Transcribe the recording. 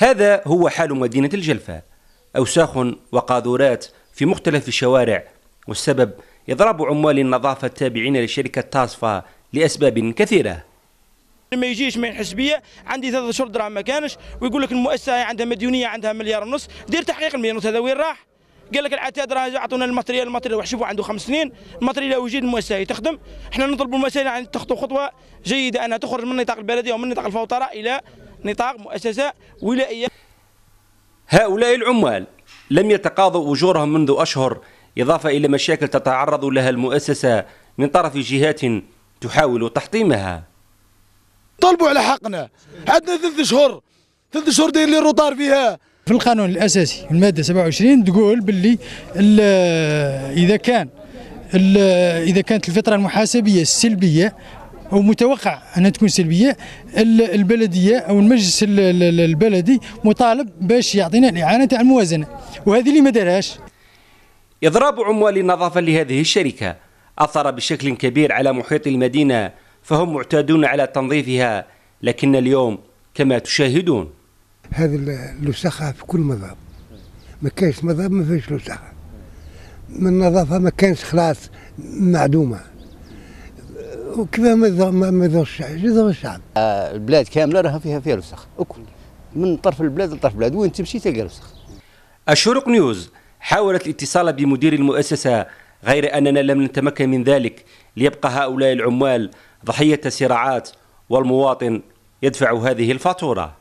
هذا هو حال مدينة الجلفة أوساخ وقاذورات في مختلف الشوارع والسبب إضراب عمال النظافة التابعين لشركة تاسفا لأسباب كثيرة ما يجيش من حسبيه عندي ثلاثة اشهر درهم ما كانش ويقول لك المؤسسه عندها مديونيه عندها مليار ونص دير تحقيق المليار ونص هذا وين راح قال لك العتاد راه عطونا الماتريال الماتريال وحشوفوا عنده خمس سنين الماتريال وجد المؤسسه تخدم احنا نطلب المؤسسه يعني تخطو خطوه جيده انها تخرج من نطاق البلديه ومن نطاق الفوطره الى نطاق مؤسسة ولائية هؤلاء العمال لم يتقاضوا أجورهم منذ أشهر إضافة إلى مشاكل تتعرض لها المؤسسة من طرف جهات تحاول تحطيمها طلبوا على حقنا عندنا ثلاث شهور ثلاث شهور داير لي روطار فيها في القانون الأساسي المادة 27 تقول باللي إذا كان إذا كانت الفتره المحاسبية السلبية أو متوقع أنها تكون سلبية البلدية أو المجلس البلدي مطالب باش يعطينا الإعانة تاع الموازنة وهذه اللي ما دارهاش إضراب عمال النظافة لهذه الشركة أثر بشكل كبير على محيط المدينة فهم معتادون على تنظيفها لكن اليوم كما تشاهدون هذه اللسخة في كل مذهب ما كانش مذهب ما فيش لسخة من النظافة ما كانش خلاص معدومة وكذا ما يضر الشعب يضر الشعب البلاد كامله راها فيها فيها الوسخ وكل من طرف البلاد لطرف البلاد وين تمشي تلقى الوسخ الشروق نيوز حاولت الاتصال بمدير المؤسسه غير اننا لم نتمكن من ذلك ليبقى هؤلاء العمال ضحيه صراعات والمواطن يدفع هذه الفاتوره